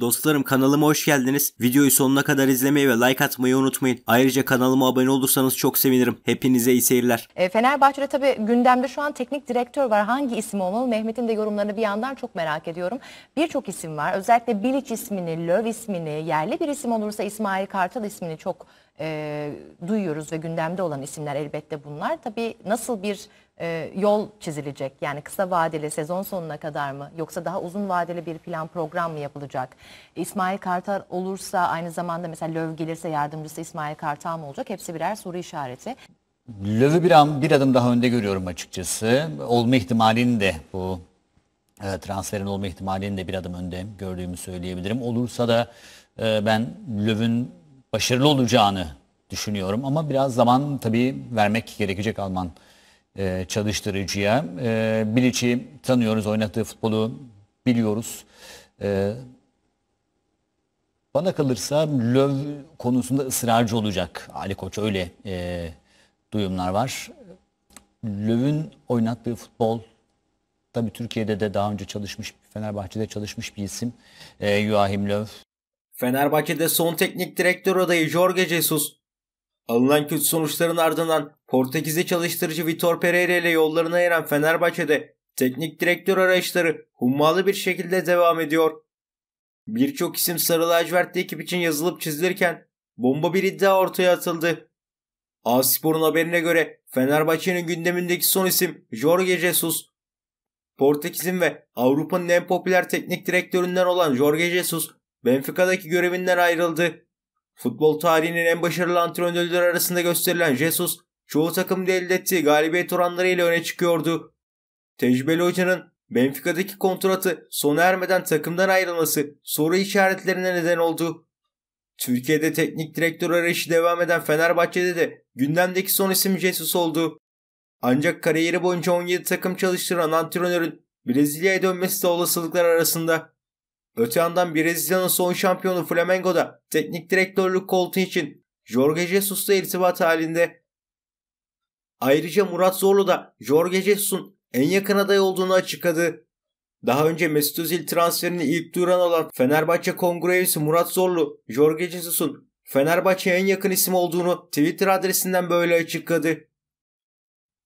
Dostlarım kanalıma hoş geldiniz. Videoyu sonuna kadar izlemeyi ve like atmayı unutmayın. Ayrıca kanalıma abone olursanız çok sevinirim. Hepinize iyi seyirler. E, Fenerbahçe'de tabii gündemde şu an teknik direktör var. Hangi isim olmalı? Mehmet'in de yorumlarını bir yandan çok merak ediyorum. Birçok isim var. Özellikle Bilic ismini, Löw ismini, yerli bir isim olursa İsmail Kartal ismini çok e, duyuyoruz ve gündemde olan isimler elbette bunlar. Tabii nasıl bir e, yol çizilecek? Yani kısa vadeli sezon sonuna kadar mı yoksa daha uzun vadeli bir plan program mı yapılacak? İsmail Kartal olursa aynı zamanda mesela Löv gelirse yardımcısı İsmail Kartal mı olacak? Hepsi birer soru işareti. Löv'ü bir, an, bir adım daha önde görüyorum açıkçası. Olma ihtimalini de bu e, transferin olma ihtimalini de bir adım önde gördüğümü söyleyebilirim. Olursa da e, ben Löv'ün başarılı olacağını düşünüyorum ama biraz zaman tabii vermek gerekecek Alman e, çalıştırıcıya. E, Bilic'i tanıyoruz, oynattığı futbolu biliyoruz. E, bana kalırsa löv konusunda ısrarcı olacak Ali Koç öyle e, duyumlar var. Löv'ün oynattığı futbol tabii Türkiye'de de daha önce çalışmış, Fenerbahçe'de çalışmış bir isim. E, Joachim Löw. Fenerbahçe'de son teknik direktör adayı Jorge Jesus Alınan kötü sonuçların ardından Portekiz'e çalıştırıcı Vitor Pereira ile yollarına ayıran Fenerbahçe'de teknik direktör arayışları hummalı bir şekilde devam ediyor. Birçok isim sarı lacivertli ekip için yazılıp çizilirken bomba bir iddia ortaya atıldı. A Spor'un haberine göre Fenerbahçe'nin gündemindeki son isim Jorge Jesus. Portekiz'in ve Avrupa'nın en popüler teknik direktöründen olan Jorge Jesus Benfica'daki görevinden ayrıldı. Futbol tarihinin en başarılı antrenörleri arasında gösterilen Jesus, çoğu takımda elde ettiği galibiyet oranlarıyla öne çıkıyordu. Tecrübeli hocanın Benfica'daki kontratı sona ermeden takımdan ayrılması soru işaretlerine neden oldu. Türkiye'de teknik direktör arayışı devam eden Fenerbahçe'de de gündemdeki son isim Jesus oldu. Ancak kariyeri boyunca 17 takım çalıştıran antrenörün Brezilya'ya dönmesi de olasılıklar arasında. Öte yandan Brezilya'nın son şampiyonu Flamengo'da teknik direktörlük koltuğu için Jorge Jesus'la irtibat halinde. Ayrıca Murat Zorlu da Jorge Jesus'un en yakın aday olduğunu açıkladı. Daha önce Mesut Özil transferini ilk duran olan Fenerbahçe kongre üyesi Murat Zorlu, Jorge Jesus'un Fenerbahçe'ye en yakın isim olduğunu Twitter adresinden böyle açıkladı.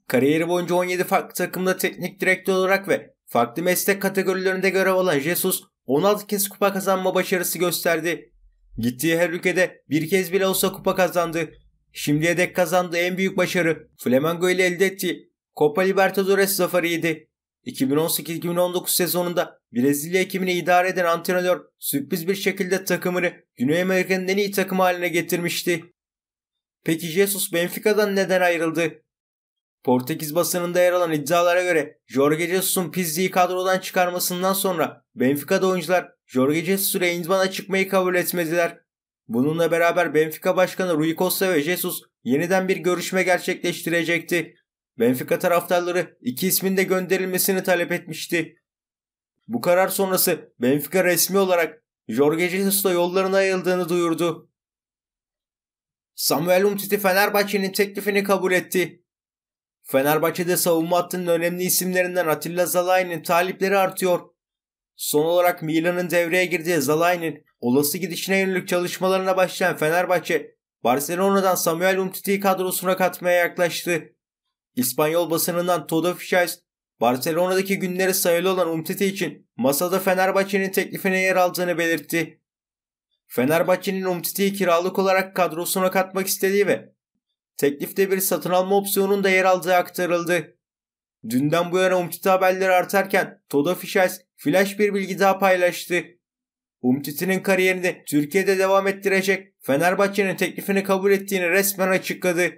Kariyeri boyunca 17 farklı takımda teknik direktör olarak ve farklı meslek kategorilerinde görev alan Jesus, 16 kez kupa kazanma başarısı gösterdi. Gittiği her ülkede bir kez bile olsa kupa kazandı. Şimdiye dek kazandığı en büyük başarı Flamengo ile elde ettiği Copa Libertadores zaferiydi. 2018-2019 sezonunda Brezilya ekibini idare eden antrenör sürpriz bir şekilde takımını Güney Amerika'nın en iyi takımı haline getirmişti. Peki Jesus Benfica'dan neden ayrıldı? Portekiz basınında yer alan iddialara göre Jorge Jesus'un Pizzi'yi kadrodan çıkarmasından sonra Benfica'da oyuncular Jorge Jesus'u Reinsman'a çıkmayı kabul etmediler. Bununla beraber Benfica Başkanı Rui Costa ve Jesus yeniden bir görüşme gerçekleştirecekti. Benfica taraftarları iki ismin de gönderilmesini talep etmişti. Bu karar sonrası Benfica resmi olarak Jorge Jesus'la yollarına ayrıldığını duyurdu. Samuel Umtiti Fenerbahçe'nin teklifini kabul etti. Fenerbahçe'de savunma hattının önemli isimlerinden Atilla Zalay'nin talipleri artıyor. Son olarak Milan'ın devreye girdiği Zalay'nin olası gidişine yönelik çalışmalarına başlayan Fenerbahçe, Barcelona'dan Samuel Umtiti'yi kadrosuna katmaya yaklaştı. İspanyol basınından Todo Fichais, Barcelona'daki günleri sayılı olan Umtiti için masada Fenerbahçe'nin teklifine yer aldığını belirtti. Fenerbahçe'nin Umtiti'yi kiralık olarak kadrosuna katmak istediği ve Teklifte bir satın alma opsiyonunun da yer alacağı aktarıldı. Dünden bu yana Umtiti haberleri artarken Toda Fischels flash bir bilgi daha paylaştı. Umtiti'nin kariyerini Türkiye'de devam ettirecek Fenerbahçe'nin teklifini kabul ettiğini resmen açıkladı.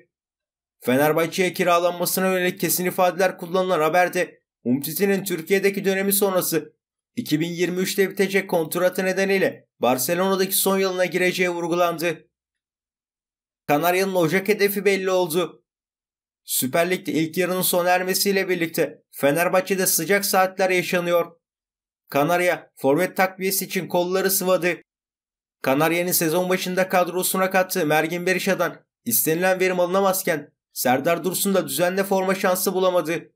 Fenerbahçe'ye kiralanmasına yönelik kesin ifadeler kullanılan haberde Umtiti'nin Türkiye'deki dönemi sonrası 2023'te bitecek kontratı nedeniyle Barcelona'daki son yılına gireceği vurgulandı. Kanarya'nın Ocak hedefi belli oldu. Süper Lig'de ilk yarının son ermesiyle birlikte Fenerbahçe'de sıcak saatler yaşanıyor. Kanarya forvet takviyesi için kolları sıvadı. Kanarya'nın sezon başında kadrosuna kattığı Mergin Berişa'dan istenilen verim alınamazken Serdar Dursun da düzenli forma şansı bulamadı.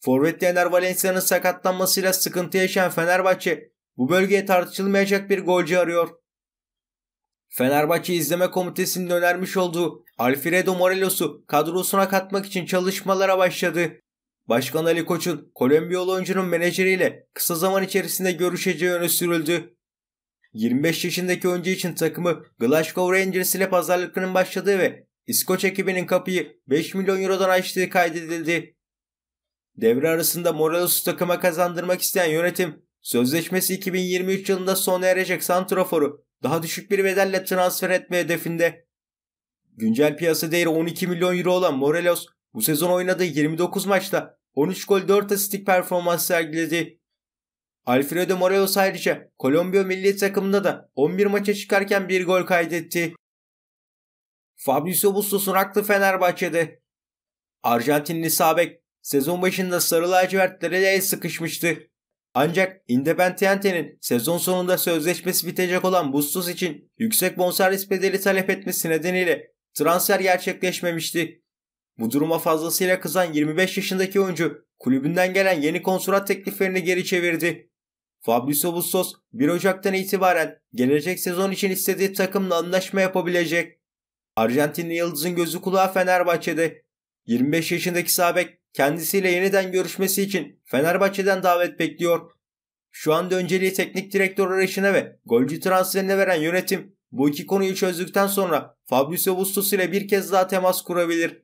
Forvet Yener Valencia'nın sakatlanmasıyla sıkıntı yaşayan Fenerbahçe bu bölgeye tartışılmayacak bir golcü arıyor. Fenerbahçe İzleme Komitesi'nin önermiş olduğu Alfredo Morelos'u kadrosuna katmak için çalışmalara başladı. Başkan Ali Koç'un Kolombiyalı oyuncunun menajeriyle kısa zaman içerisinde görüşeceği öne sürüldü. 25 yaşındaki oyuncu için takımı Glasgow Rangers ile pazarlıklarının başladığı ve İskoç ekibinin kapıyı 5 milyon eurodan açtığı kaydedildi. Devre arasında Morelos'u takıma kazandırmak isteyen yönetim, sözleşmesi 2023 yılında sona erecek Santrafor'u daha düşük bir bedelle transfer etme hedefinde. Güncel piyasa değeri 12 milyon euro olan Morelos bu sezon oynadığı 29 maçta 13 gol 4 asistik performans sergiledi. Alfredo Morelos ayrıca Kolombiya milli takımında da 11 maça çıkarken bir gol kaydetti. Fabrizio Bustos'un aklı Fenerbahçe'de. Arjantinli Sabek sezon başında sarı lacivertlere el sıkışmıştı. Ancak Independiente'nin sezon sonunda sözleşmesi bitecek olan Bustos için yüksek bonservis bedeli talep etmesi nedeniyle transfer gerçekleşmemişti. Bu duruma fazlasıyla kızan 25 yaşındaki oyuncu kulübünden gelen yeni kontrat tekliflerini geri çevirdi. Fabrizio Bustos 1 Ocak'tan itibaren gelecek sezon için istediği takımla anlaşma yapabilecek. Arjantinli Yıldız'ın gözü kulağı Fenerbahçe'de. 25 yaşındaki Sabek kendisiyle yeniden görüşmesi için Fenerbahçe'den davet bekliyor. Şu anda önceliği teknik direktör arayışına ve golcü transferine veren yönetim bu iki konuyu çözdükten sonra Fabrice Bustos ile bir kez daha temas kurabilir.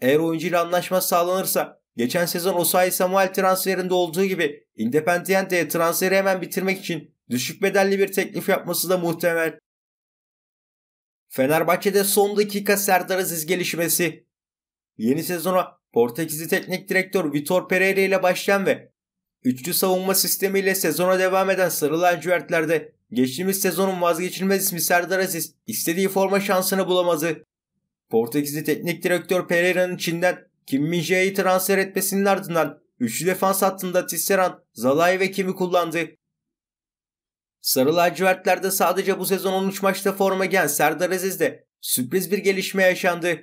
Eğer oyuncu ile anlaşma sağlanırsa geçen sezon Osayi Samuel transferinde olduğu gibi Independiente'ye transferi hemen bitirmek için düşük bedelli bir teklif yapması da muhtemel. Fenerbahçe'de son dakika Serdar Aziz gelişmesi. Yeni sezona Portekizli teknik direktör Vitor Pereira ile başlayan ve üçlü savunma sistemiyle sezona devam eden Sarı Lacivertler'de geçtiğimiz sezonun vazgeçilmez ismi Serdar Aziz istediği forma şansını bulamazdı. Portekizli teknik direktör Pereira'nın Çin'den Kim min transfer etmesinin ardından üçlü defans hattında Tisserand, Zalai ve Kim'i kullandı. Sarı lacivertlerde sadece bu sezon 13 maçta forma giyen Serdar Aziz de sürpriz bir gelişme yaşandı.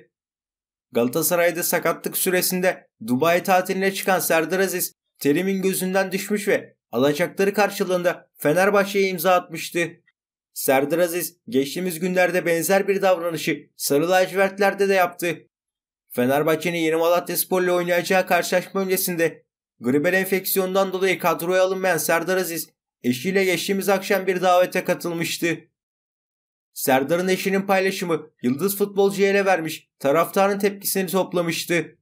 Galatasaray'da sakatlık süresinde Dubai tatiline çıkan Serdar Aziz, Terim'in gözünden düşmüş ve alacakları karşılığında Fenerbahçe'ye imza atmıştı. Serdar Aziz geçtiğimiz günlerde benzer bir davranışı Sarı Lacivertler'de de yaptı. Fenerbahçe'nin Yeni Malatya Spor'la oynayacağı karşılaşma öncesinde gribel enfeksiyondan dolayı kadroya alınmayan Serdar Aziz eşiyle geçtiğimiz akşam bir davete katılmıştı. Serdar'ın eşinin paylaşımı yıldız futbolcuya ele vermiş, taraftarın tepkisini toplamıştı.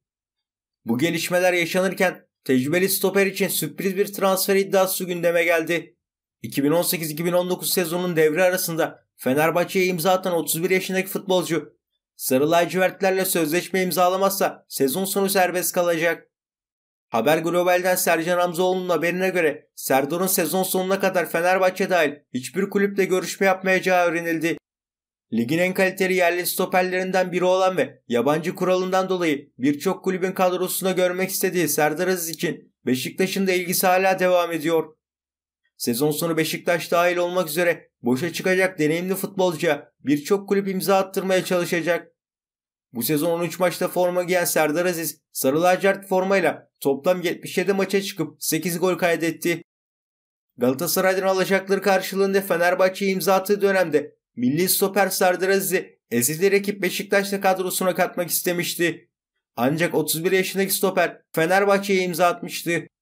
Bu gelişmeler yaşanırken tecrübeli stoper için sürpriz bir transfer iddiası gündeme geldi. 2018-2019 sezonun devre arasında Fenerbahçe'ye imza atan 31 yaşındaki futbolcu Sarı lacivertlerle sözleşme imzalamazsa sezon sonu serbest kalacak. Haber Global'den Sercan Ramzoğlu'nun haberine göre Serdar'ın sezon sonuna kadar Fenerbahçe dahil hiçbir kulüple görüşme yapmayacağı öğrenildi. Ligin en kaliteli yerli stoperlerinden biri olan ve yabancı kuralından dolayı birçok kulübün kadrosuna görmek istediği Serdar Aziz için Beşiktaş'ın da ilgisi hala devam ediyor. Sezon sonu Beşiktaş dahil olmak üzere boşa çıkacak deneyimli futbolcuya birçok kulüp imza attırmaya çalışacak. Bu sezon 13 maçta forma giyen Serdar Aziz, sarı lacivert formayla toplam 77 maça çıkıp 8 gol kaydetti. Galatasaray'dan alacakları karşılığında Fenerbahçe imza attığı dönemde Milli stoper Serdar Aziz'i ezici rakip Beşiktaş'la kadrosuna katmak istemişti. Ancak 31 yaşındaki stoper Fenerbahçe'ye imza atmıştı